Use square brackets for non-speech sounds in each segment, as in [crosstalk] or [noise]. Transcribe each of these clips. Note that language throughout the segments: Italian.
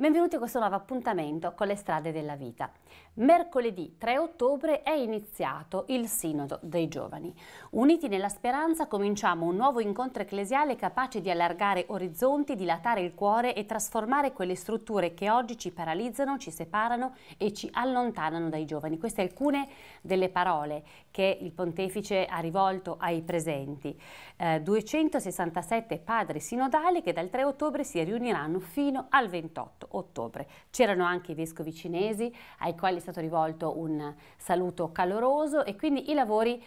Benvenuti a questo nuovo appuntamento con le strade della vita. Mercoledì 3 ottobre è iniziato il Sinodo dei Giovani. Uniti nella speranza cominciamo un nuovo incontro ecclesiale capace di allargare orizzonti, dilatare il cuore e trasformare quelle strutture che oggi ci paralizzano, ci separano e ci allontanano dai giovani. Queste alcune delle parole che il pontefice ha rivolto ai presenti. Eh, 267 padri sinodali che dal 3 ottobre si riuniranno fino al 28 ottobre. C'erano anche i vescovi cinesi ai quali è stato rivolto un saluto caloroso e quindi i lavori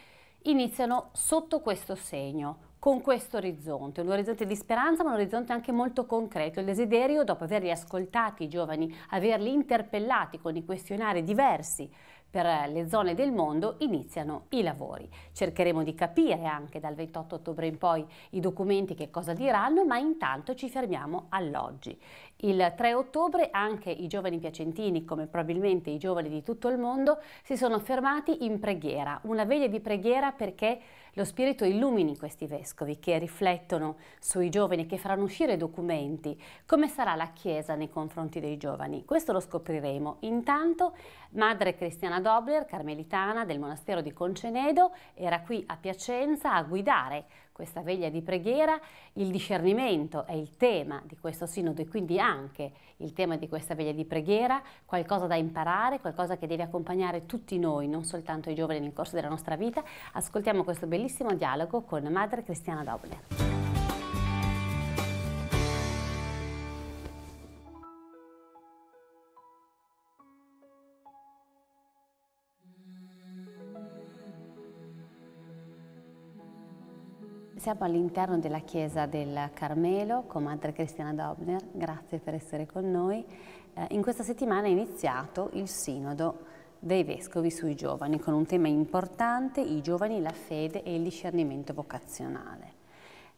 iniziano sotto questo segno, con questo orizzonte, un orizzonte di speranza ma un orizzonte anche molto concreto, il desiderio dopo averli ascoltati i giovani, averli interpellati con i questionari diversi per le zone del mondo iniziano i lavori. Cercheremo di capire anche dal 28 ottobre in poi i documenti che cosa diranno, ma intanto ci fermiamo all'oggi. Il 3 ottobre anche i giovani piacentini, come probabilmente i giovani di tutto il mondo, si sono fermati in preghiera, una veglia di preghiera perché lo Spirito illumini questi vescovi che riflettono sui giovani, che faranno uscire documenti. Come sarà la Chiesa nei confronti dei giovani? Questo lo scopriremo. Intanto, Madre Cristiana Dobler, carmelitana del monastero di Concenedo, era qui a Piacenza a guidare questa veglia di preghiera, il discernimento è il tema di questo sinodo e quindi anche il tema di questa veglia di preghiera, qualcosa da imparare, qualcosa che deve accompagnare tutti noi, non soltanto i giovani nel corso della nostra vita. Ascoltiamo questo bellissimo dialogo con Madre Cristiana Dobler. iniziamo all'interno della chiesa del Carmelo con Madre Cristiana Dobner, grazie per essere con noi. Eh, in questa settimana è iniziato il sinodo dei Vescovi sui giovani con un tema importante, i giovani, la fede e il discernimento vocazionale.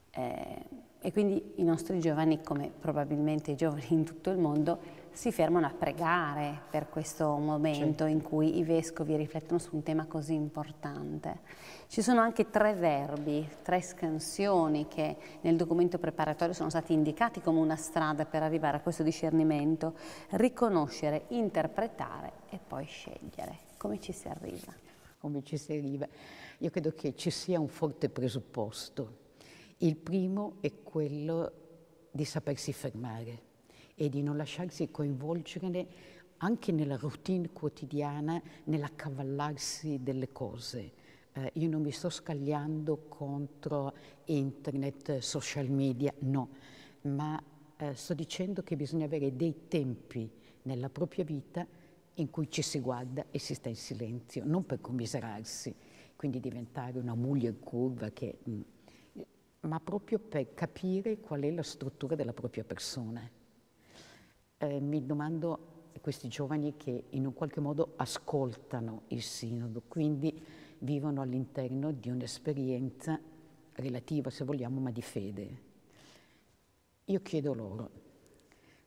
Eh, e quindi i nostri giovani, come probabilmente i giovani in tutto il mondo, si fermano a pregare per questo momento in cui i vescovi riflettono su un tema così importante. Ci sono anche tre verbi, tre scansioni che nel documento preparatorio sono stati indicati come una strada per arrivare a questo discernimento, riconoscere, interpretare e poi scegliere. Come ci si arriva? Come ci si arriva? Io credo che ci sia un forte presupposto il primo è quello di sapersi fermare e di non lasciarsi coinvolgere anche nella routine quotidiana, nell'accavallarsi delle cose. Eh, io non mi sto scagliando contro internet, social media, no, ma eh, sto dicendo che bisogna avere dei tempi nella propria vita in cui ci si guarda e si sta in silenzio, non per commiserarsi, quindi diventare una muglia in curva che mh, mm, ma proprio per capire qual è la struttura della propria persona. Eh, mi domando a questi giovani che in un qualche modo ascoltano il sinodo, quindi vivono all'interno di un'esperienza relativa, se vogliamo, ma di fede. Io chiedo loro,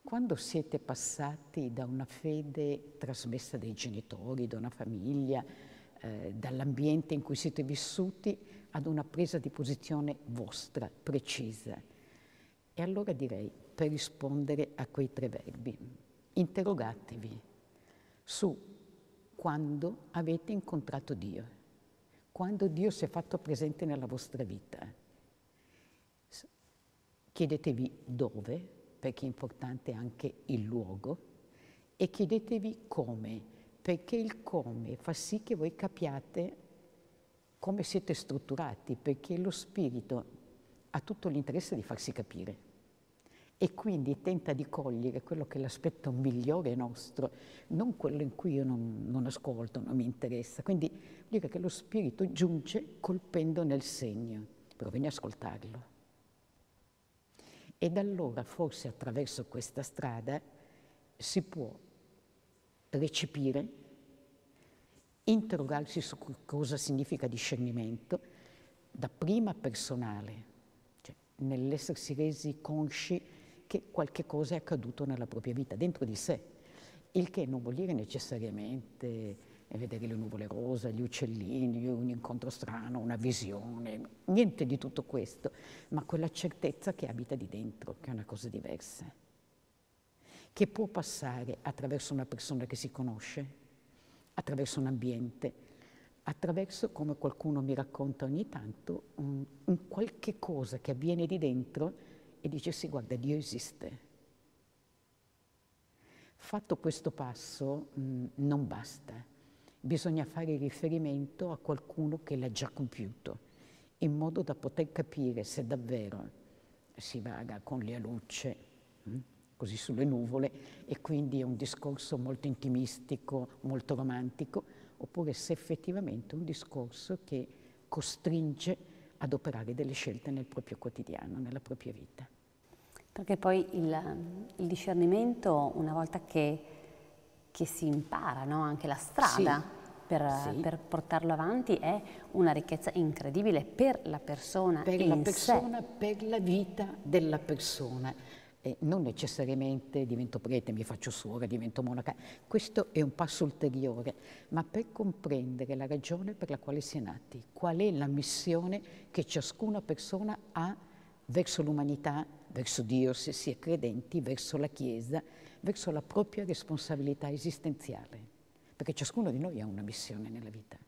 quando siete passati da una fede trasmessa dai genitori, da una famiglia, eh, dall'ambiente in cui siete vissuti, ad una presa di posizione vostra, precisa. E allora direi, per rispondere a quei tre verbi, interrogatevi su quando avete incontrato Dio, quando Dio si è fatto presente nella vostra vita. Chiedetevi dove, perché è importante anche il luogo, e chiedetevi come, perché il come fa sì che voi capiate come siete strutturati, perché lo spirito ha tutto l'interesse di farsi capire e quindi tenta di cogliere quello che è l'aspetto migliore nostro, non quello in cui io non, non ascolto, non mi interessa. Quindi dire che lo spirito giunge colpendo nel segno, però vieni a ascoltarlo. Ed allora forse attraverso questa strada si può recepire interrogarsi su cosa significa discernimento, dapprima personale, cioè nell'essersi resi consci che qualche cosa è accaduto nella propria vita, dentro di sé, il che non vuol dire necessariamente eh, vedere le nuvole rosa, gli uccellini, un incontro strano, una visione, niente di tutto questo, ma quella certezza che abita di dentro, che è una cosa diversa, che può passare attraverso una persona che si conosce, attraverso un ambiente, attraverso, come qualcuno mi racconta ogni tanto, un, un qualche cosa che avviene di dentro e dice sì, guarda, Dio esiste. Fatto questo passo mh, mm, non basta, bisogna fare riferimento a qualcuno che l'ha già compiuto, in modo da poter capire se davvero si vaga con le alucce. Mh? Mm, così sulle nuvole, e quindi è un discorso molto intimistico, molto romantico, oppure se effettivamente è un discorso che costringe ad operare delle scelte nel proprio quotidiano, nella propria vita. Perché poi il, il discernimento, una volta che, che si impara no? anche la strada sì, per, sì. per, portarlo avanti, è una ricchezza incredibile per la persona. Per la persona, sé. per la vita della persona eh, non necessariamente divento prete, mi faccio suora, divento monaca, questo è un passo ulteriore, ma per comprendere la ragione per la quale si è nati, qual è la missione che ciascuna persona ha verso l'umanità, verso Dio se si è credenti, verso la Chiesa, verso la propria responsabilità esistenziale, perché ciascuno di noi ha una missione nella vita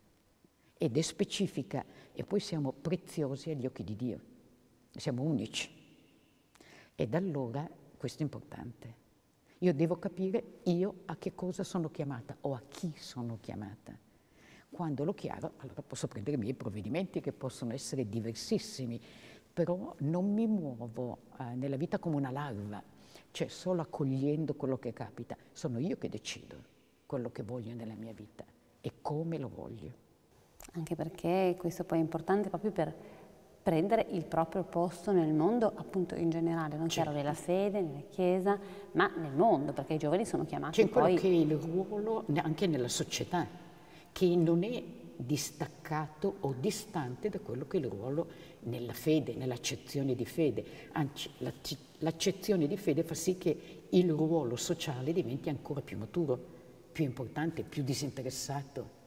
ed è specifica e poi siamo preziosi agli occhi di Dio, siamo unici. E allora, questo è importante, io devo capire io a che cosa sono chiamata o a chi sono chiamata. Quando l'ho chiaro, allora posso prendere i miei provvedimenti che possono essere diversissimi, però non mi muovo eh, nella vita come una larva, cioè solo accogliendo quello che capita. Sono io che decido quello che voglio nella mia vita e come lo voglio. Anche perché questo poi è importante proprio per prendere il proprio posto nel mondo appunto in generale, non certo. solo nella fede, nella chiesa, ma nel mondo, perché i giovani sono chiamati C'è poi... C'è quello che è il ruolo anche nella società, che non è distaccato o distante da quello che è il ruolo nella fede, nell'accezione di fede. Anzi, l'accezione di fede fa sì che il ruolo sociale diventi ancora più maturo, più importante, più disinteressato,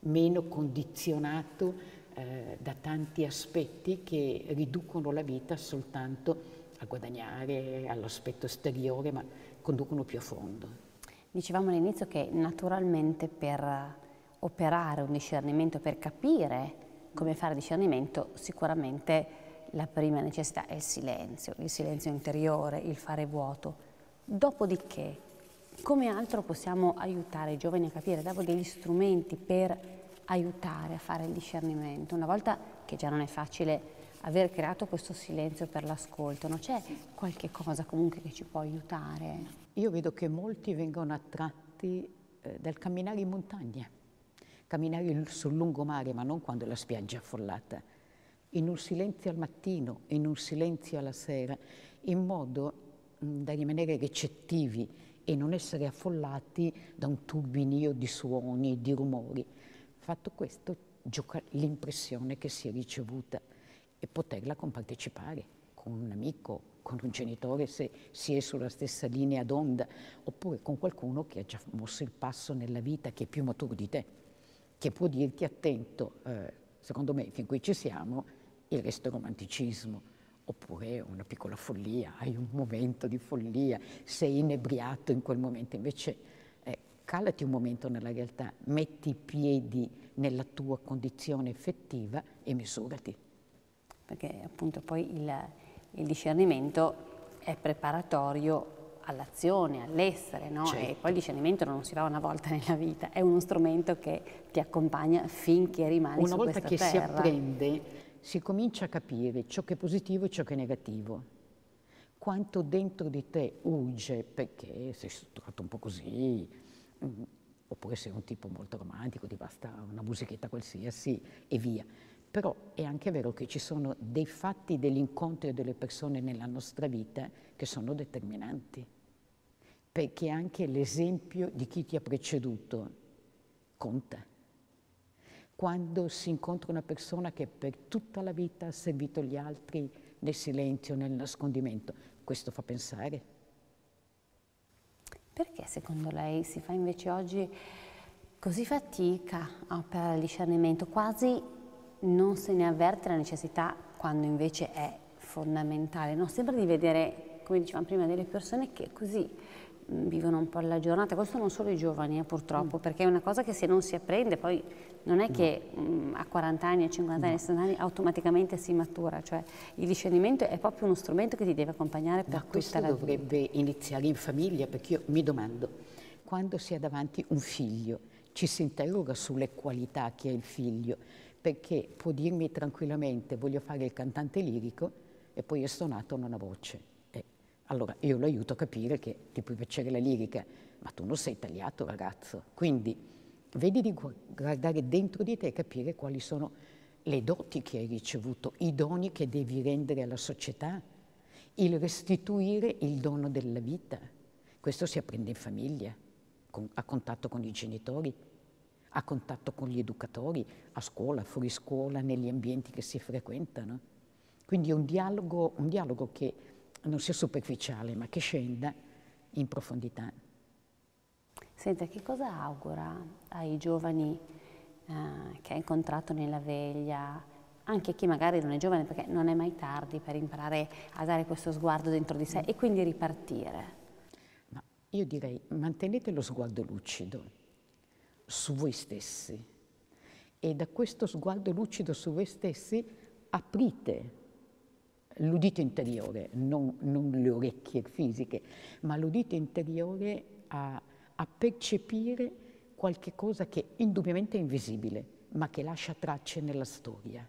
meno condizionato eh, da tanti aspetti che riducono la vita soltanto a guadagnare, all'aspetto esteriore, ma conducono più a fondo. Dicevamo all'inizio che naturalmente per operare un discernimento, per capire come fare discernimento, sicuramente la prima necessità è il silenzio, il silenzio interiore, il fare vuoto. Dopodiché, come altro possiamo aiutare i giovani a capire? Davo degli strumenti per aiutare a fare il discernimento. Una volta che già non è facile aver creato questo silenzio per l'ascolto, no? c'è qualche cosa comunque che ci può aiutare? Io vedo che molti vengono attratti eh, dal camminare in montagna, camminare sul lungomare, ma non quando la spiaggia è affollata, in un silenzio al mattino, in un silenzio alla sera, in modo mh, mm, da rimanere recettivi e non essere affollati da un turbinio di suoni, di rumori. Fatto questo, l'impressione che si è ricevuta e poterla compartecipare con un amico, con un genitore se si è sulla stessa linea d'onda, oppure con qualcuno che ha già mosso il passo nella vita, che è più maturo di te, che può dirti attento, eh, secondo me fin qui ci siamo, il resto è romanticismo, oppure una piccola follia, hai un momento di follia, sei inebriato in quel momento, invece calati un momento nella realtà, metti i piedi nella tua condizione effettiva e misurati. Perché appunto poi il, il discernimento è preparatorio all'azione, all'essere, no? certo. E poi il certo. discernimento non si fa una volta nella vita, è uno strumento che ti accompagna finché rimani una su questa terra. Una volta che si apprende, si comincia a capire ciò che è positivo e ciò che è negativo. Quanto dentro di te urge perché sei strutturato un po' così, oppure sei un tipo molto romantico, ti basta una musichetta qualsiasi e via. Però è anche vero che ci sono dei fatti degli incontri delle persone nella nostra vita che sono determinanti, perché anche l'esempio di chi ti ha preceduto conta. Quando si incontra una persona che per tutta la vita ha servito gli altri nel silenzio, nel nascondimento, questo fa pensare perché secondo lei si fa invece oggi così fatica a operare il discernimento? Quasi non se ne avverte la necessità quando invece è fondamentale. No? Sembra di vedere, come dicevamo prima, delle persone che così Mm, vivono un po' la giornata, questo non solo i giovani eh, purtroppo, mm. perché è una cosa che se non si apprende poi non è no. che mh, mm, a 40 anni, a 50 anni, a no. 60 anni automaticamente si matura, cioè il discernimento è proprio uno strumento che ti deve accompagnare per Ma tutta la vita. questo dovrebbe iniziare in famiglia, perché io mi domando, quando si ha davanti un figlio, ci si interroga sulle qualità che ha il figlio, perché può dirmi tranquillamente voglio fare il cantante lirico e poi è stonato non ha voce allora io lo aiuto a capire che ti può piacere la lirica, ma tu non sei tagliato ragazzo. Quindi vedi di guardare dentro di te e capire quali sono le doti che hai ricevuto, i doni che devi rendere alla società, il restituire il dono della vita. Questo si apprende in famiglia, con, a contatto con i genitori, a contatto con gli educatori, a scuola, fuori scuola, negli ambienti che si frequentano. Quindi è un dialogo, un dialogo che non sia superficiale, ma che scenda in profondità. Senta, che cosa augura ai giovani eh, che ha incontrato nella veglia, anche chi magari non è giovane, perché non è mai tardi per imparare a dare questo sguardo dentro di sé e quindi ripartire? No, io direi mantenete lo sguardo lucido su voi stessi e da questo sguardo lucido su voi stessi aprite l'udito interiore, non, non, le orecchie fisiche, ma l'udito interiore a, a percepire qualche cosa che indubbiamente è invisibile, ma che lascia tracce nella storia.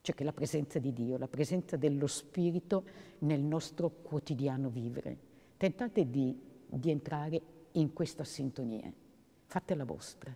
Cioè che la presenza di Dio, la presenza dello Spirito nel nostro quotidiano vivere. Tentate di, di entrare in questa sintonia, fate la vostra.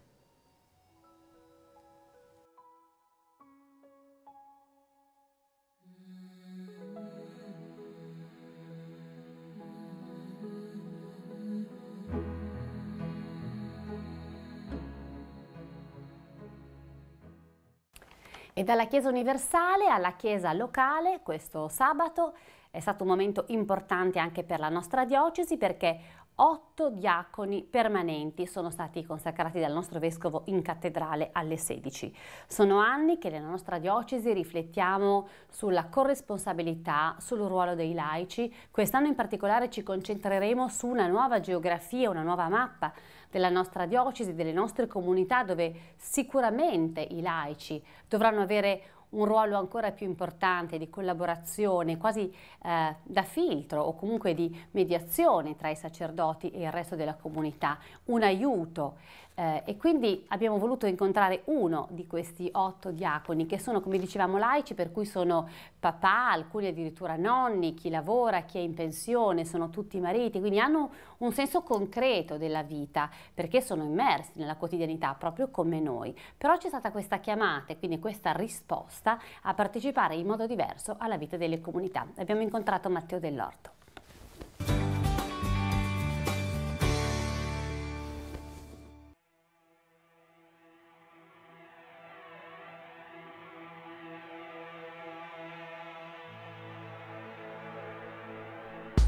E dalla Chiesa universale alla Chiesa locale, questo sabato è stato un momento importante anche per la nostra diocesi perché otto diaconi permanenti sono stati consacrati dal nostro vescovo in cattedrale alle 16. Sono anni che nella nostra diocesi riflettiamo sulla corresponsabilità, sul ruolo dei laici. Quest'anno in particolare ci concentreremo su una nuova geografia, una nuova mappa della nostra diocesi, delle nostre comunità dove sicuramente i laici dovranno avere un ruolo ancora più importante di collaborazione, quasi eh, da filtro o comunque di mediazione tra i sacerdoti e il resto della comunità, un aiuto eh, e quindi abbiamo voluto incontrare uno di questi otto diaconi che sono, come dicevamo, laici, per cui sono papà, alcuni addirittura nonni, chi lavora, chi è in pensione, sono tutti mariti, quindi hanno un senso concreto della vita perché sono immersi nella quotidianità proprio come noi. Però c'è stata questa chiamata e quindi questa risposta a partecipare in modo diverso alla vita delle comunità. Abbiamo incontrato Matteo Dell'Orto.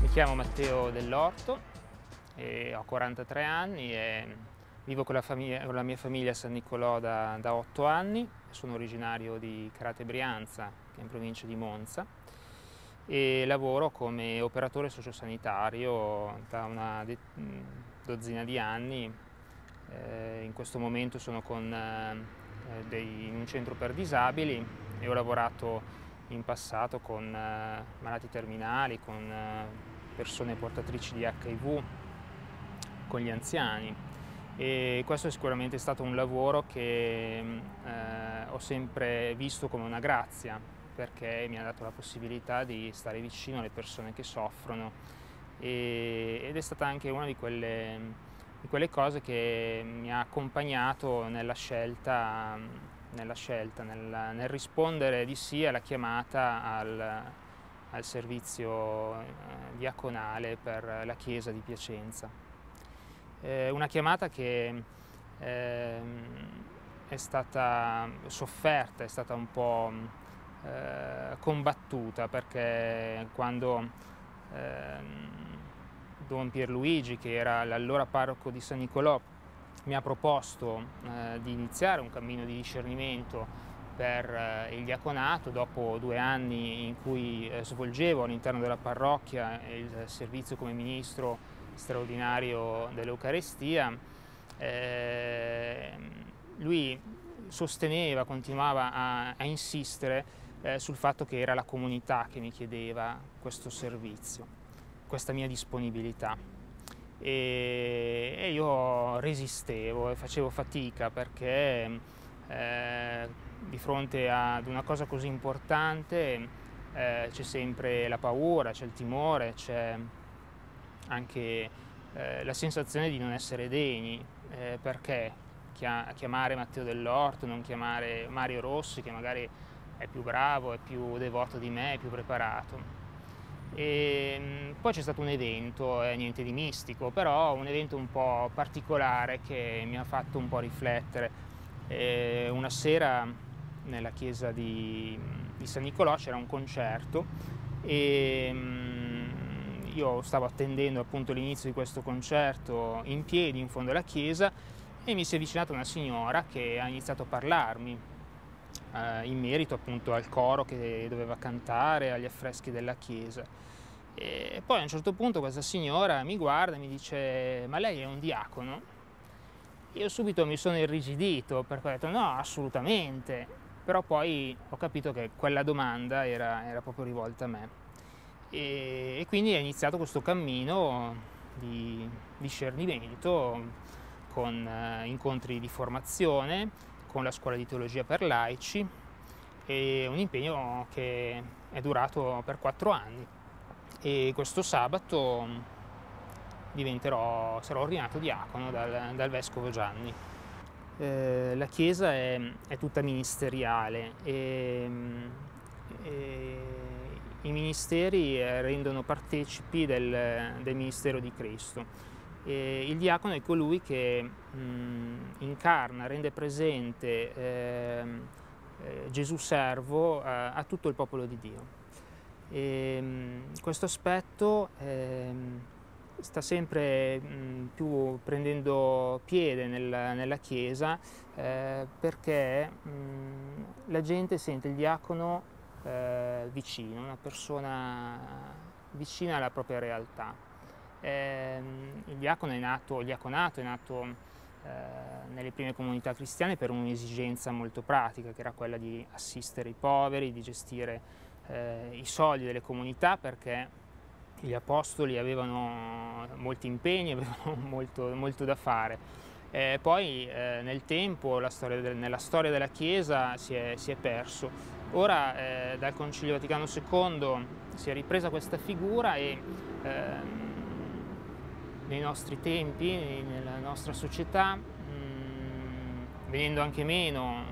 Mi chiamo Matteo Dell'Orto, ho 43 anni e vivo con la, famiglia, con la mia famiglia a San Nicolò da, da, 8 anni. Sono originario di Carate Brianza, che è in provincia di Monza, e lavoro come operatore sociosanitario da una mm, dozzina di anni. Eh, in questo momento sono con, eh, dei, in un centro per disabili e ho lavorato in passato con eh, malati terminali, con eh, persone portatrici di HIV, con gli anziani. E questo è sicuramente stato un lavoro che mm, eh, ho sempre visto come una grazia, perché mi ha dato la possibilità di stare vicino alle persone che soffrono e, ed è stata anche una di quelle, di quelle, cose che mi ha accompagnato nella scelta, nella scelta nel, nel rispondere di sì alla chiamata al, al servizio eh, diaconale per la chiesa di Piacenza. Eh, una chiamata che eh, è stata sofferta, è stata un po' eh, combattuta perché quando ehm, Don Pierluigi, che era l'allora parroco di San Nicolò, mi ha proposto eh, di iniziare un cammino di discernimento per eh, il diaconato dopo due anni in cui eh, svolgevo all'interno della parrocchia il servizio come ministro straordinario dell'Eucarestia. Ehm, lui sosteneva, continuava a, a insistere eh, sul fatto che era la comunità che mi chiedeva questo servizio, questa mia disponibilità. E, e io resistevo e facevo fatica perché eh, di fronte ad una cosa così importante eh, c'è sempre la paura, c'è il timore, c'è anche eh, la sensazione di non essere degni, eh, perché chiamare Matteo dell'Orto, non chiamare Mario Rossi che magari è più bravo, è più devoto di me, è più preparato. E ehm, poi c'è stato un evento, eh, niente di mistico, però un evento un po' particolare che mi ha fatto un po' riflettere. Eh, una sera nella chiesa di, di San Nicolò c'era un concerto e mm, io stavo attendendo appunto l'inizio di questo concerto in piedi in fondo alla chiesa e mi si è avvicinata una signora che ha iniziato a parlarmi eh, in merito appunto al coro che doveva cantare, agli affreschi della chiesa. E poi a un certo punto questa signora mi guarda e mi dice ma lei è un diacono? Io subito mi sono irrigidito perché ho detto no, assolutamente però poi ho capito che quella domanda era, era proprio rivolta a me e, e, quindi è iniziato questo cammino di discernimento con eh, incontri di formazione, con la scuola di teologia per laici e un impegno che è durato per quattro anni e questo sabato sarò ordinato diacono dal, dal vescovo Gianni. Eh, la Chiesa è, è, tutta ministeriale e, e i ministeri eh, rendono partecipi del, del ministero di Cristo. E il diacono è colui che mh, mm, incarna, rende presente ehm, eh, Gesù servo a, a, tutto il popolo di Dio. E, ehm, mh, questo aspetto eh, sta sempre mh, più prendendo piede nel, nella Chiesa eh, perché mh, la gente sente il diacono eh, vicino, una persona vicina alla propria realtà. Eh, il diacono è nato, il diaconato è nato eh, nelle prime comunità cristiane per un'esigenza molto pratica, che era quella di assistere i poveri, di gestire eh, i soldi delle comunità perché gli apostoli avevano molti impegni, [laughs] avevano molto, molto da fare. Eh, poi eh, nel tempo, storia del, nella storia della Chiesa, si è, si è perso. Ora eh, dal Concilio Vaticano II si è ripresa questa figura e ehm, nei nostri tempi, nella nostra società, mh, mm, venendo anche meno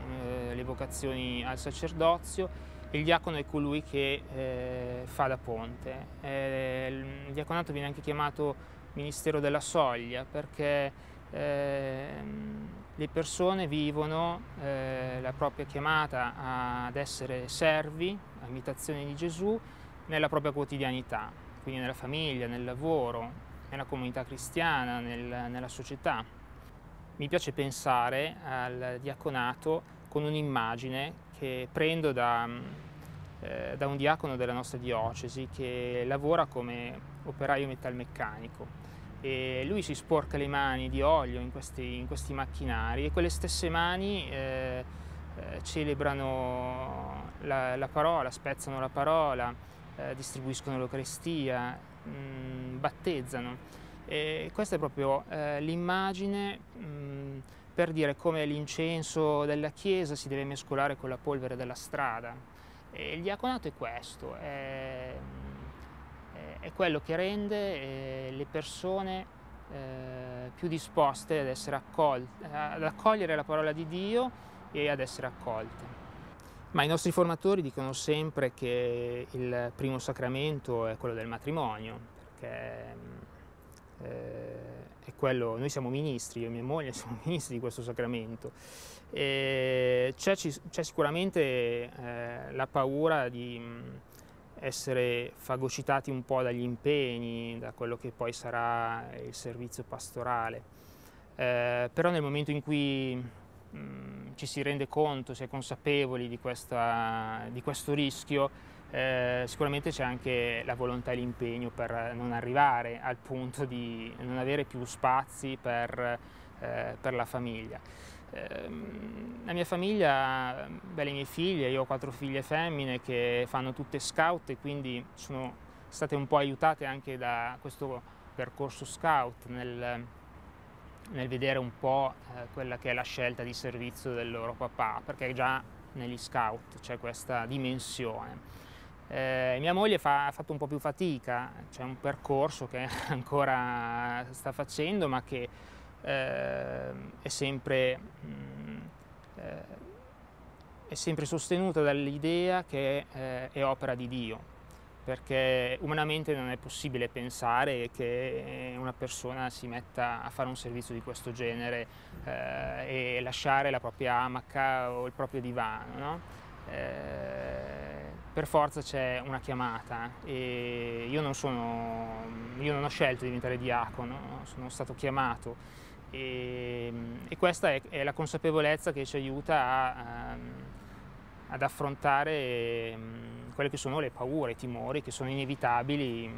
eh, le vocazioni al sacerdozio, il diacono è colui che eh, fa da ponte. Eh, il diaconato viene anche chiamato ministero della soglia perché eh, le persone vivono eh, la propria chiamata ad essere servi, a imitazione di Gesù, nella propria quotidianità, quindi nella famiglia, nel lavoro, nella comunità cristiana, nel, nella società. Mi piace pensare al diaconato con un'immagine che prendo da, mm, eh, da un diacono della nostra diocesi che lavora come operaio metalmeccanico. E lui si sporca le mani di olio in questi, in questi macchinari e quelle stesse mani eh, eh celebrano la, la, parola, spezzano la parola, eh, distribuiscono l'Eucaristia, mm, battezzano. E questa è proprio eh, l'immagine mm, per dire come l'incenso della chiesa si deve mescolare con la polvere della strada. E il diaconato è questo, è, è quello che rende eh, le persone eh, più disposte ad, essere accolte, ad accogliere la parola di Dio e ad essere accolte. Ma i nostri formatori dicono sempre che il primo sacramento è quello del matrimonio, perché eh, è quello, noi siamo ministri, io e mia moglie [laughs] siamo ministri di questo sacramento. C'è, c'è, sicuramente eh, la paura di essere fagocitati un po' dagli impegni, da quello che poi sarà il servizio pastorale. Eh, però nel momento in cui mh, ci si rende conto, si è consapevoli di, questa, di questo rischio, eh, sicuramente c'è anche la volontà e l'impegno per non arrivare al punto di non avere più spazi per, eh, per la famiglia. Ehm, la mia famiglia, beh, le mie figlie, io ho quattro figlie femmine che fanno tutte scout e quindi sono state un po' aiutate anche da questo percorso scout nel, nel vedere un po' eh, quella che è la scelta di servizio del loro papà, perché già negli scout c'è questa dimensione. Eh, mia moglie fa, ha fatto un po' più fatica, c'è un percorso che [laughs] ancora sta facendo ma che eh, è, sempre, mh, mm, eh, è sempre sostenuta dall'idea che eh, è opera di Dio perché umanamente non è possibile pensare che una persona si metta a fare un servizio di questo genere eh, e lasciare la propria amaca o il proprio divano. No? Eh, per forza c'è una chiamata eh. e io non, sono, io non ho scelto di diventare diacono, sono stato chiamato e, ehm, e questa è, è, la consapevolezza che ci aiuta a, a, ehm, ad affrontare ehm, quelle che sono le paure, i timori che sono inevitabili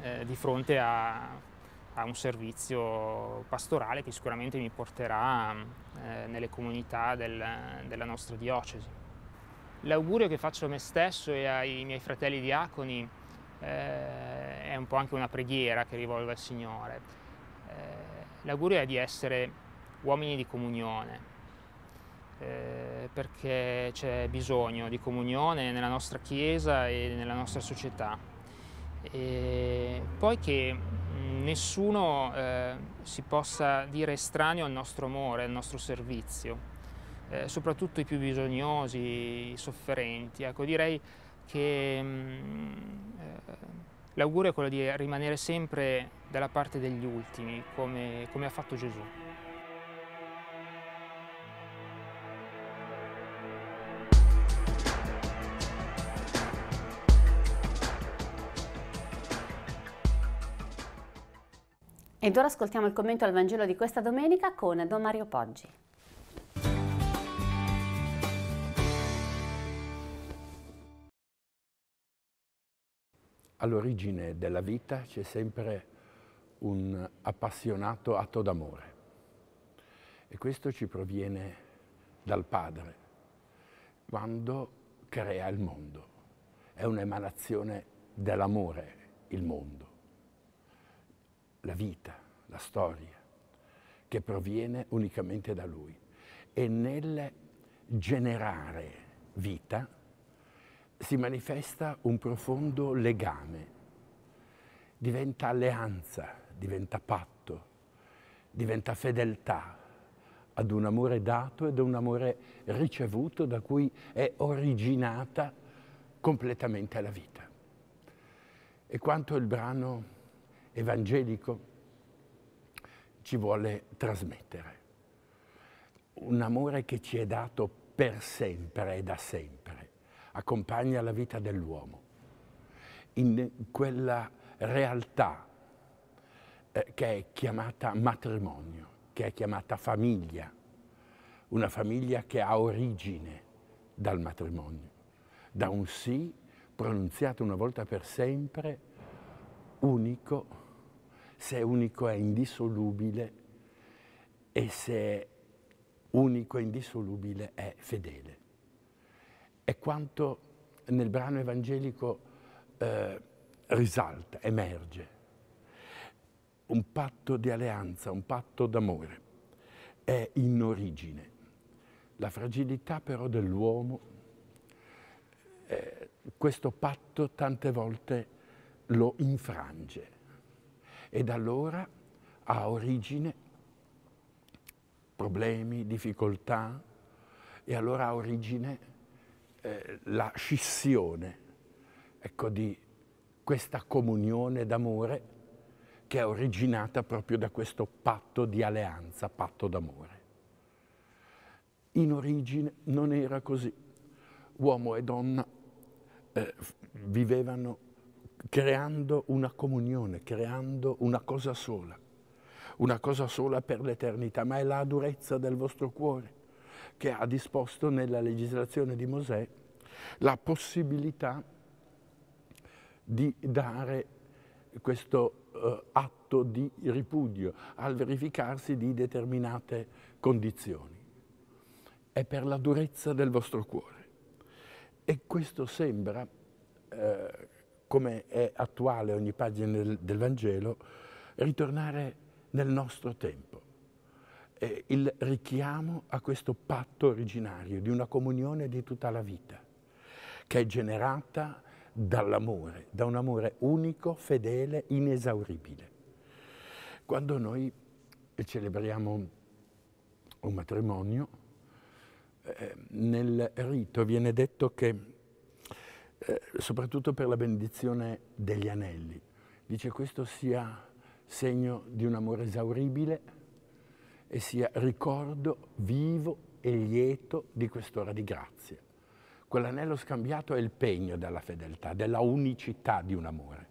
eh, di fronte a, a, un servizio pastorale che sicuramente mi porterà eh, nelle comunità del, della nostra diocesi. L'augurio che faccio a me stesso e ai miei fratelli diaconi eh, è un po' anche una preghiera che rivolgo al Signore. Eh, l'augurio è di essere uomini di comunione, eh, perché c'è bisogno di comunione nella nostra Chiesa e nella nostra società. E poi che mm, nessuno eh, si possa dire estraneo al nostro amore, al nostro servizio eh, soprattutto i più bisognosi, i sofferenti. Ecco, direi che mm, eh, l'augurio è quello di rimanere sempre dalla parte degli ultimi, come, come ha fatto Gesù. Ed ora ascoltiamo il commento al Vangelo di questa domenica con Don Mario Poggi. all'origine della vita c'è sempre un appassionato atto d'amore e questo ci proviene dal Padre quando crea il mondo. È un'emanazione dell'amore il mondo, la vita, la storia, che proviene unicamente da Lui. E nel generare vita, si manifesta un profondo legame, diventa alleanza, diventa patto, diventa fedeltà ad un amore dato ed un amore ricevuto da cui è originata completamente la vita. E quanto il brano evangelico ci vuole trasmettere. Un amore che ci è dato per sempre e da sempre accompagna la vita dell'uomo, in quella realtà eh, che è chiamata matrimonio, che è chiamata famiglia, una famiglia che ha origine dal matrimonio, da un sì pronunziato una volta per sempre, unico, se unico è indissolubile e se unico e indissolubile è fedele è quanto nel brano evangelico eh, risalta, emerge. Un patto di alleanza, un patto d'amore. È in origine. La fragilità però dell'uomo, eh, questo patto tante volte lo infrange e da allora ha origine problemi, difficoltà e allora ha origine eh, la scissione ecco, di questa comunione d'amore che è originata proprio da questo patto di alleanza, patto d'amore. In origine non era così. Uomo e donna eh, vivevano creando una comunione, creando una cosa sola, una cosa sola per l'eternità, ma è la durezza del vostro cuore che ha disposto nella legislazione di Mosè la possibilità di dare questo eh, atto di ripudio al verificarsi di determinate condizioni. È per la durezza del vostro cuore. E questo sembra, eh, come è attuale ogni pagina del, del Vangelo, ritornare nel nostro tempo. Eh, il richiamo a questo patto originario di una comunione di tutta la vita che è generata dall'amore, da un amore unico, fedele, inesauribile. Quando noi celebriamo un matrimonio, eh, nel rito viene detto che, eh, soprattutto per la benedizione degli anelli, dice questo sia segno di un amore esauribile e sia ricordo vivo e lieto di quest'ora di grazia. Quell'anello scambiato è il pegno della fedeltà, della unicità di un amore.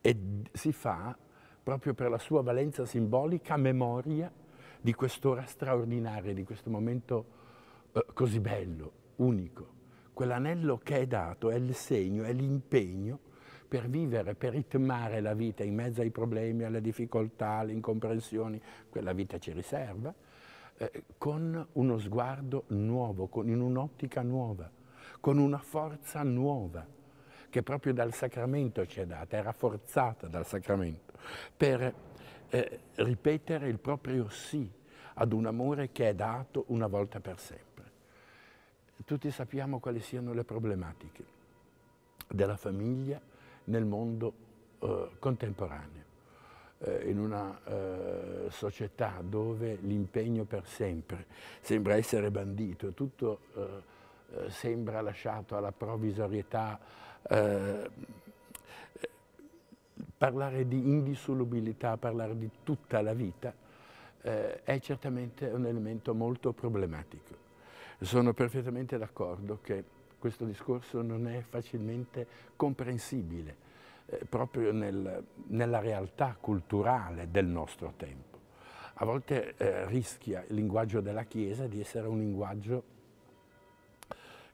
E si fa proprio per la sua valenza simbolica memoria di quest'ora straordinaria, di questo momento eh, così bello, unico. Quell'anello che è dato è il segno, è l'impegno per vivere, per ritmare la vita in mezzo ai problemi, alle difficoltà, alle incomprensioni, quella vita ci riserva, eh, con uno sguardo nuovo, con, in un'ottica nuova, con una forza nuova che proprio dal sacramento ci è data, è rafforzata dal sacramento, per eh, ripetere il proprio sì ad un amore che è dato una volta per sempre. Tutti sappiamo quali siano le problematiche della famiglia nel mondo eh, contemporaneo eh, in una eh, società dove l'impegno per sempre sembra essere bandito, tutto eh, eh, sembra lasciato alla provvisorietà, eh, parlare di indissolubilità, parlare di tutta la vita eh, è certamente un elemento molto problematico. Sono perfettamente d'accordo che questo discorso non è facilmente comprensibile eh, proprio nel, nella realtà culturale del nostro tempo. A volte eh, rischia il linguaggio della Chiesa di essere un linguaggio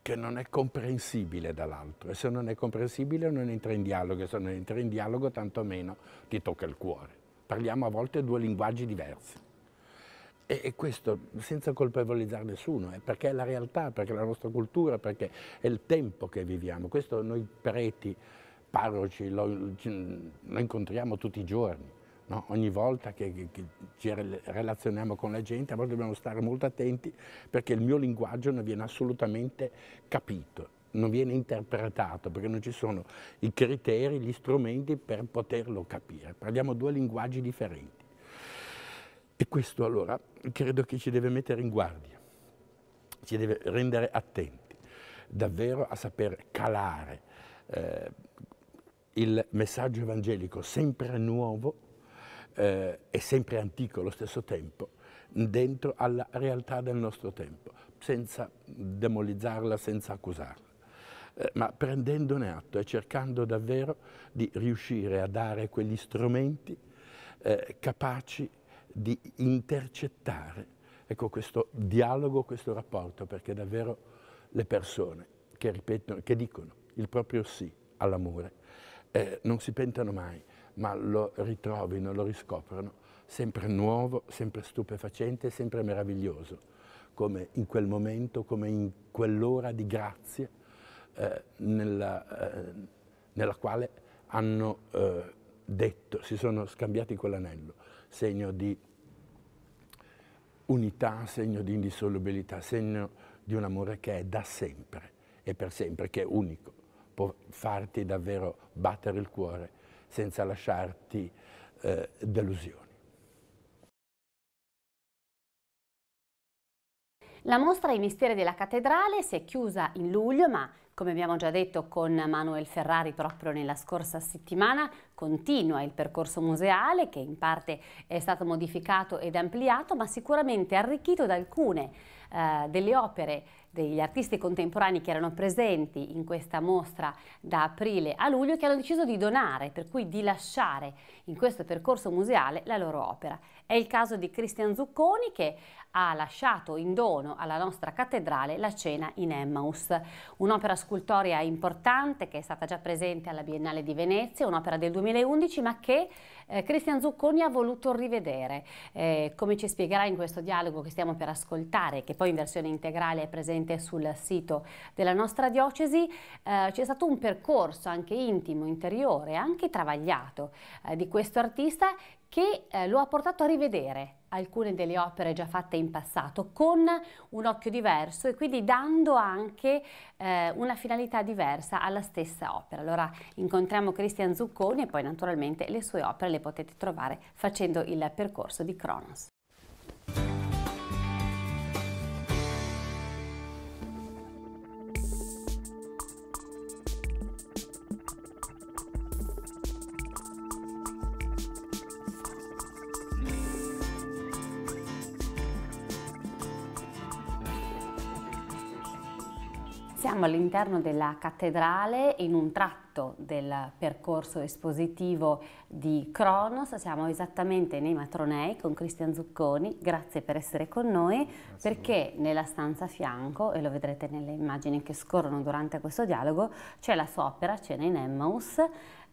che non è comprensibile dall'altro e se non è comprensibile non entra in dialogo e se non entra in dialogo tantomeno ti tocca il cuore. Parliamo a volte due linguaggi diversi. E, questo senza colpevolizzare nessuno, eh, perché è la realtà, perché è la nostra cultura, perché è il tempo che viviamo. Questo noi preti parroci, lo, lo incontriamo tutti i giorni. No? Ogni volta che, che, che, ci relazioniamo con la gente, a volte dobbiamo stare molto attenti perché il mio linguaggio non viene assolutamente capito, non viene interpretato, perché non ci sono i criteri, gli strumenti per poterlo capire. Parliamo due linguaggi differenti. E questo allora credo che ci deve mettere in guardia, ci deve rendere attenti davvero a saper calare eh, il messaggio evangelico sempre nuovo eh, e sempre antico allo stesso tempo dentro alla realtà del nostro tempo, senza demolizzarla, senza accusarla, eh, ma prendendone atto e cercando davvero di riuscire a dare quegli strumenti eh, capaci di intercettare ecco, questo dialogo, questo rapporto, perché davvero le persone che, ripetono, che dicono il proprio sì all'amore, eh, non si pentano mai, ma lo ritrovino, lo riscoprono, sempre nuovo, sempre stupefacente, sempre meraviglioso, come in quel momento, come in quell'ora di grazia eh, nella, eh, nella, quale hanno eh, detto, si sono scambiati quell'anello, segno di unità, segno di indissolubilità, segno di un amore che è da sempre e per sempre, che è unico può farti davvero battere il cuore senza lasciarti eh, delusioni. La mostra I misteri della cattedrale si è chiusa in luglio, ma come abbiamo già detto con Manuel Ferrari proprio nella scorsa settimana, continua il percorso museale che in parte è stato modificato ed ampliato, ma sicuramente arricchito da alcune eh, delle opere degli artisti contemporanei che erano presenti in questa mostra da aprile a luglio che hanno deciso di donare, per cui di lasciare in questo percorso museale la loro opera. È il caso di Cristian Zucconi che ha lasciato in dono alla nostra cattedrale la cena in Emmaus, un'opera scultoria importante che è stata già presente alla Biennale di Venezia, un'opera del 2011 ma che eh, Cristian Zucconi ha voluto rivedere. Eh, come ci spiegherà in questo dialogo che stiamo per ascoltare, che poi in versione integrale è presente direttamente sul sito della nostra diocesi, eh, c'è stato un percorso anche intimo, interiore, anche travagliato eh, di questo artista che eh, lo ha portato a rivedere alcune delle opere già fatte in passato con un occhio diverso e quindi dando anche eh, una finalità diversa alla stessa opera. Allora incontriamo Cristian Zucconi e poi naturalmente le sue opere le potete trovare facendo il percorso di Cronos. siamo all'interno della cattedrale in un tratto del percorso espositivo di Cronos, siamo esattamente nei matronei con Cristian Zucconi, grazie per essere con noi grazie perché nella stanza a fianco, e lo vedrete nelle immagini che scorrono durante questo dialogo, c'è la sua opera Cena in Emmaus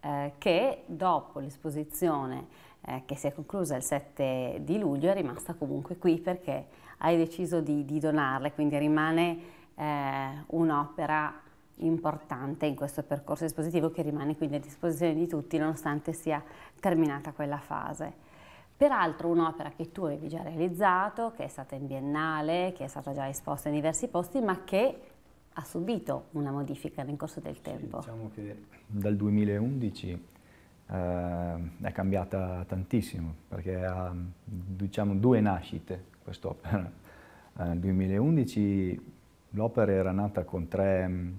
eh, che dopo l'esposizione eh, che si è conclusa il 7 di luglio è rimasta comunque qui perché hai deciso di, di donarle, quindi rimane eh, un'opera importante in questo percorso espositivo che rimane quindi a disposizione di tutti nonostante sia terminata quella fase. Peraltro un'opera che tu avevi già realizzato, che è stata in biennale, che è stata già esposta in diversi posti, ma che ha subito una modifica nel corso del tempo. Sì, diciamo che dal 2011 eh, è cambiata tantissimo, perché ha diciamo, due nascite quest'opera. Nel eh, 2011 L'opera era nata con tre mm,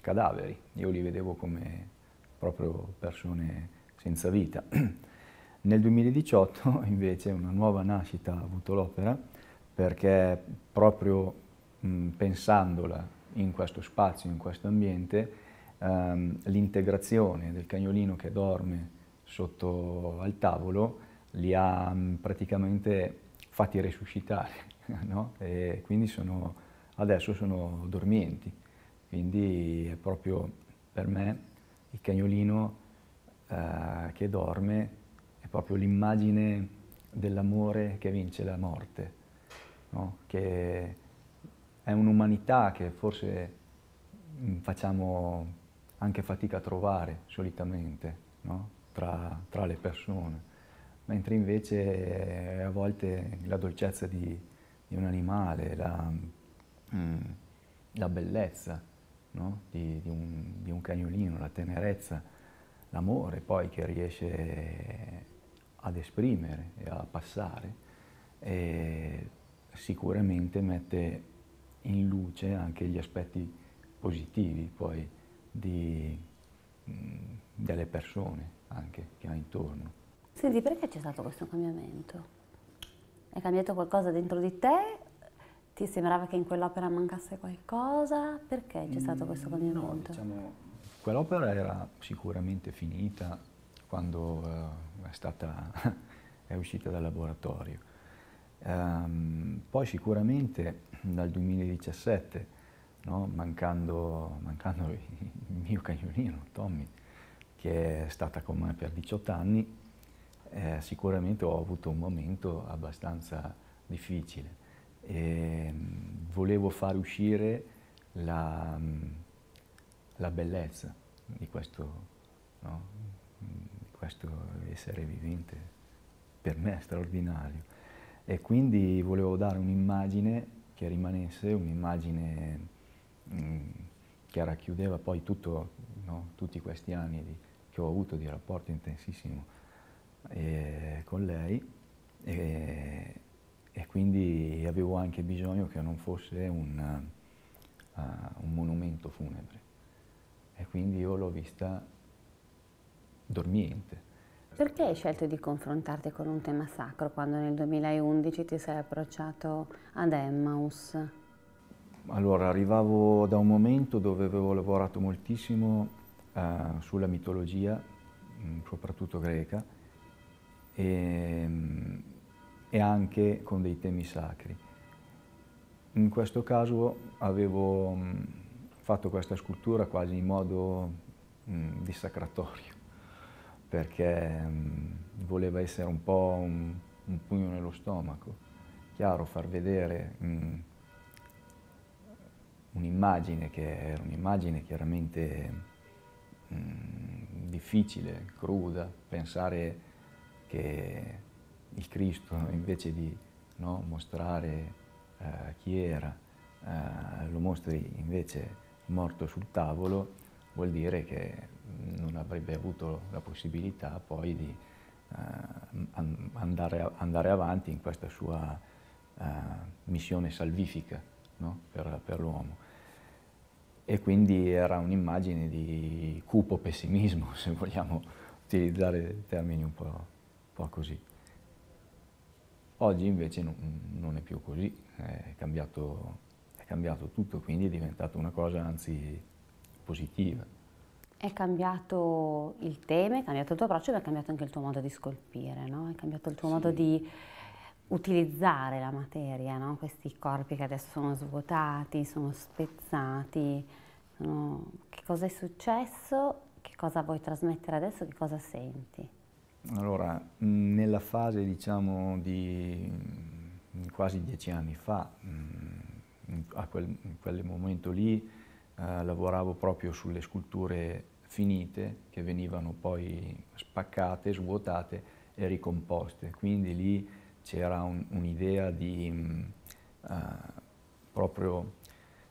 cadaveri, io li vedevo come proprio persone senza vita. [clears throat] Nel 2018 [laughs] invece una nuova nascita ha avuto l'opera perché proprio mh, mm, pensandola in questo spazio, in questo ambiente, ehm, l'integrazione del cagnolino che dorme sotto al tavolo li ha mh, mm, praticamente fatti resuscitare, [laughs] no? quindi sono adesso sono dormienti. Quindi è proprio per me il cagnolino eh, che dorme è proprio l'immagine dell'amore che vince la morte, no? che è un'umanità che forse mm, facciamo anche fatica a trovare solitamente no? tra, tra le persone mentre invece eh, a volte la dolcezza di, di un animale, la, Mm. la bellezza no? di, di, un, di, un, cagnolino, la tenerezza, l'amore poi che riesce ad esprimere e a passare, e sicuramente mette in luce anche gli aspetti positivi poi di, mm, delle persone anche che ha intorno. Senti, perché c'è stato questo cambiamento? È cambiato qualcosa dentro di te ti sembrava che in quell'opera mancasse qualcosa? Perché c'è stato questo coinvolgimento? Mm, no, diciamo, quell'opera era sicuramente finita quando uh, è, stata, [laughs] è uscita dal laboratorio. Um, poi sicuramente dal 2017, no, mancando, mancando il [laughs] mio cagnolino, Tommy, che è stata con me per 18 anni, eh, sicuramente ho avuto un momento abbastanza difficile. E ehm, volevo far uscire la, mm, la bellezza di questo, no? di questo essere vivente, per me straordinario. E quindi volevo dare un'immagine che rimanesse, un'immagine mm, che racchiudeva poi tutto, no? tutti questi anni di, che ho avuto di rapporto intensissimo e, eh, con lei. E, e quindi avevo anche bisogno che non fosse un, uh, un monumento funebre. E quindi io l'ho vista dormiente. Perché hai scelto di confrontarti con un tema sacro quando nel 2011 ti sei approcciato ad Emmaus? Allora, arrivavo da un momento dove avevo lavorato moltissimo uh, sulla mitologia, mm, soprattutto greca, e, mm, e anche con dei temi sacri. In questo caso avevo mm, fatto questa scultura quasi in modo mm, dissacratorio, perché mm, voleva essere un po' un, un, pugno nello stomaco. Chiaro, far vedere un'immagine che era un'immagine chiaramente difficile, cruda, pensare che il Cristo invece di no, mostrare eh, chi era, eh, lo mostri invece morto sul tavolo, vuol dire che non avrebbe avuto la possibilità poi di eh, andare, andare, avanti in questa sua eh, missione salvifica no, per, per l'uomo e quindi era un'immagine di cupo pessimismo, [laughs] se vogliamo utilizzare termini un po', un po così. Oggi invece no, non è più così, è cambiato, è cambiato tutto, quindi è diventata una cosa anzi positiva. È cambiato il tema, è cambiato il tuo approccio, ma è cambiato anche il tuo modo di scolpire, no? È cambiato il tuo sì. modo di utilizzare la materia, no? questi corpi che adesso sono svuotati, sono spezzati. Sono... Che cosa è successo? Che cosa vuoi trasmettere adesso? Che cosa senti? Allora, mm, nella fase diciamo di mm, quasi dieci anni fa, mm, a quel, in quel momento lì, eh, lavoravo proprio sulle sculture finite che venivano poi spaccate, svuotate e ricomposte. Quindi lì c'era un'idea un di eh, proprio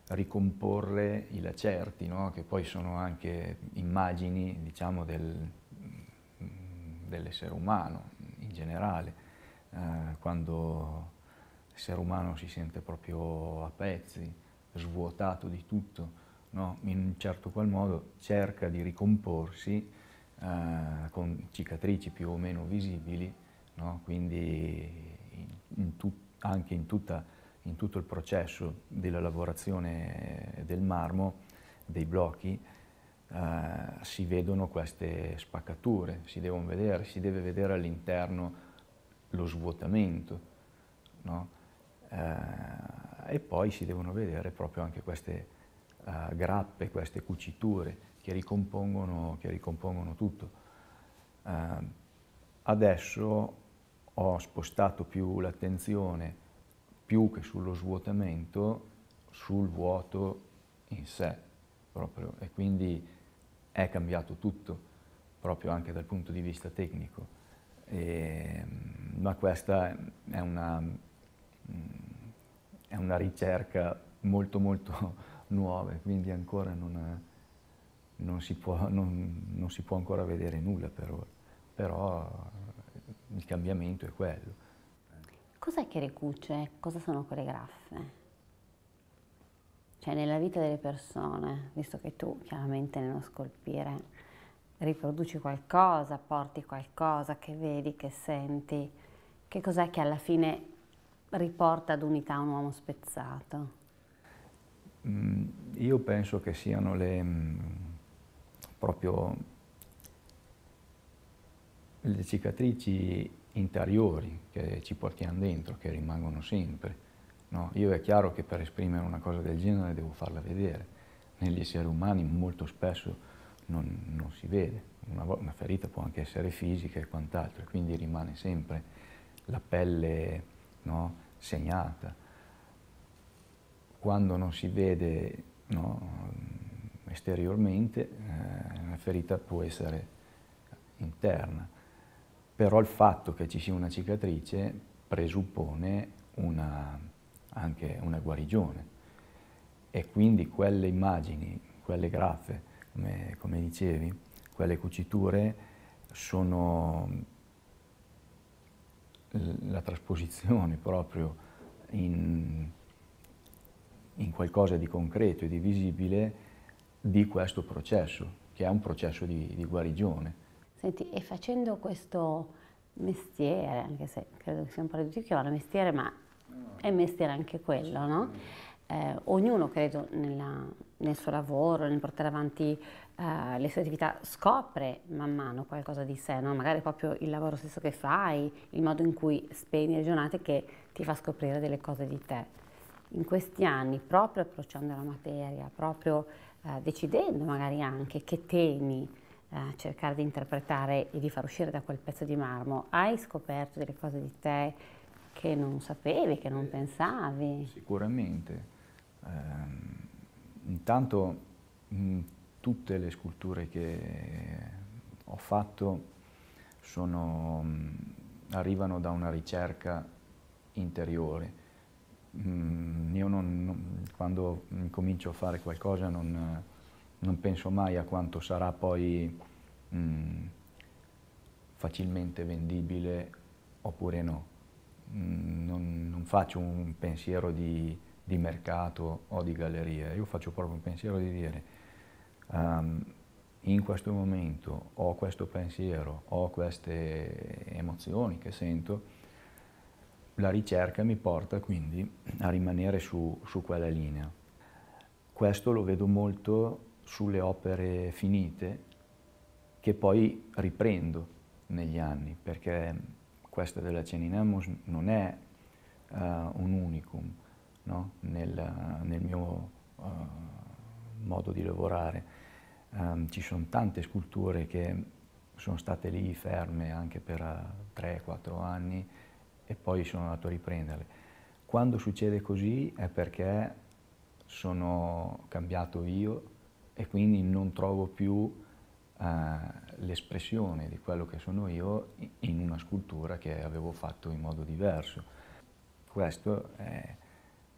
ricomporre i lacerti, no? che poi sono anche immagini diciamo, del, dell'essere umano in generale, eh, quando l'essere umano si sente proprio a pezzi, svuotato di tutto, no? in un certo qual modo cerca di ricomporsi eh, con cicatrici più o meno visibili, no? quindi in, in tut, anche in, tutta, in tutto il processo della lavorazione del marmo, dei blocchi, eh, si vedono queste spaccature, si devono vedere, si deve vedere all'interno lo svuotamento, no? eh, e poi si devono vedere proprio anche queste eh, grappe, queste cuciture che ricompongono, che ricompongono tutto. Eh, adesso ho spostato più l'attenzione più che sullo svuotamento, sul vuoto in sé, proprio e quindi è cambiato tutto proprio anche dal punto di vista tecnico. E, ehm, ma questa è una, mm, è una, ricerca molto molto [laughs] nuova e quindi ancora non, non, si può, non, non, si può, ancora vedere nulla per ora, però il cambiamento è quello. Cos'è che recuce? Cosa sono quelle graffe? Cioè nella vita delle persone, visto che tu chiaramente nello scolpire riproduci qualcosa, porti qualcosa che vedi, che senti, che cos'è che alla fine riporta ad unità un uomo spezzato? Mm, io penso che siano le, mm, proprio le cicatrici interiori che ci portiamo dentro, che rimangono sempre. No, io è chiaro che per esprimere una cosa del genere devo farla vedere. Negli esseri umani molto spesso non, non si vede. Una, una, ferita può anche essere fisica e quant'altro, quindi rimane sempre la pelle no, segnata. Quando non si vede no, esteriormente, eh, la ferita può essere interna. Però il fatto che ci sia una cicatrice presuppone una anche una guarigione. E quindi quelle immagini, quelle graffe, come, come dicevi, quelle cuciture sono la trasposizione proprio in, in qualcosa di concreto e di visibile di questo processo, che è un processo di, di, guarigione. Senti, e facendo questo mestiere, anche se credo che sia un po' ridicolo, mestiere, ma è mestiere anche quello, no? Eh, ognuno credo nella, nel suo lavoro, nel portare avanti eh, le sue attività, scopre man mano qualcosa di sé, no? magari proprio il lavoro stesso che fai, il modo in cui spegni le giornate che ti fa scoprire delle cose di te. In questi anni, proprio approcciando la materia, proprio eh, decidendo magari anche che temi eh, cercare di interpretare e di far uscire da quel pezzo di marmo, hai scoperto delle cose di te che non sapevi, che non eh, pensavi. Sicuramente. Eh, intanto mh, tutte le sculture che ho fatto sono, mh, arrivano da una ricerca interiore. Mm, io non, non, quando comincio a fare qualcosa non, non, penso mai a quanto sarà poi mm, facilmente vendibile oppure no. Mm, non, non faccio un pensiero di, di, mercato o di galleria, io faccio proprio un pensiero di dire um, in questo momento ho questo pensiero, ho queste emozioni che sento, la ricerca mi porta quindi a rimanere su, su quella linea. Questo lo vedo molto sulle opere finite che poi riprendo negli anni perché questo della Ceninemus non è uh, un unicum no? nel, nel, mio uh, modo di lavorare. Um, ci sono tante sculture che sono state lì ferme anche per uh, eh, 3-4 anni e poi sono andato a riprenderle. Quando succede così è perché sono cambiato io e quindi non trovo più eh, l'espressione di quello che sono io in una scultura che avevo fatto in modo diverso. Questo è,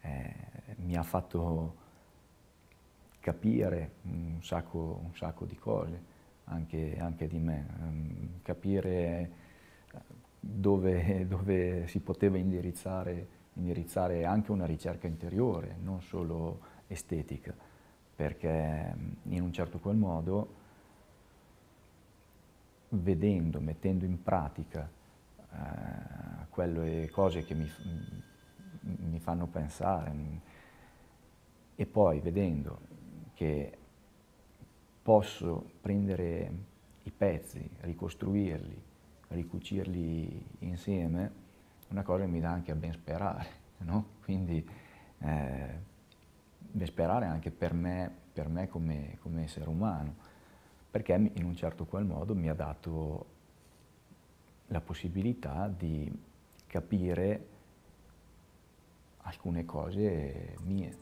è, mi ha fatto capire un sacco, un sacco di cose, anche, anche, di me, ehm, capire eh, dove, [laughs] dove si poteva indirizzare, indirizzare anche una ricerca interiore, non solo estetica, perché mm, in un certo qual modo vedendo, mettendo in pratica eh, quelle cose che mi, mi fanno pensare e poi vedendo che posso prendere i pezzi, ricostruirli, ricucirli insieme, una cosa mi dà anche a ben sperare, [laughs] no? Quindi eh, ben sperare anche per me, per me come, come essere umano perché in un certo qual modo mi ha dato la possibilità di capire alcune cose mie.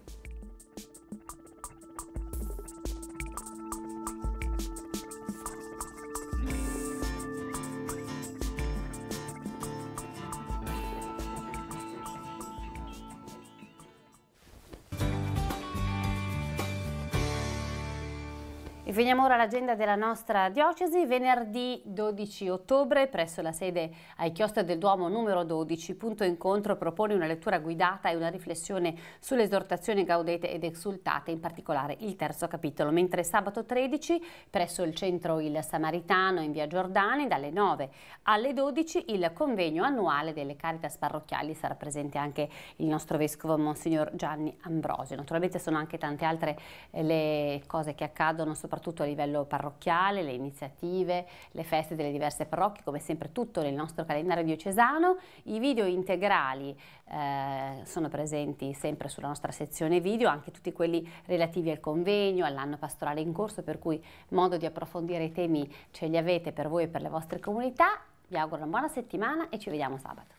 Veniamo ora all'agenda della nostra diocesi. Venerdì 12 ottobre, presso la sede ai Chiostri del Duomo numero 12, punto incontro propone una lettura guidata e una riflessione sulle esortazioni gaudete ed esultate, in particolare il terzo capitolo. Mentre sabato 13, presso il centro Il Samaritano in via Giordani, dalle 9 alle 12, il convegno annuale delle Caritas parrocchiali sarà presente anche il nostro vescovo Monsignor Gianni Ambrosio. Naturalmente sono anche tante altre eh, le cose che accadono, soprattutto soprattutto a livello parrocchiale, le iniziative, le feste delle diverse parrocchie, come sempre tutto nel nostro calendario diocesano. I video integrali eh, sono presenti sempre sulla nostra sezione video, anche tutti quelli relativi al convegno, all'anno pastorale in corso, per cui modo di approfondire i temi ce li avete per voi e per le vostre comunità. Vi auguro una buona settimana e ci vediamo sabato.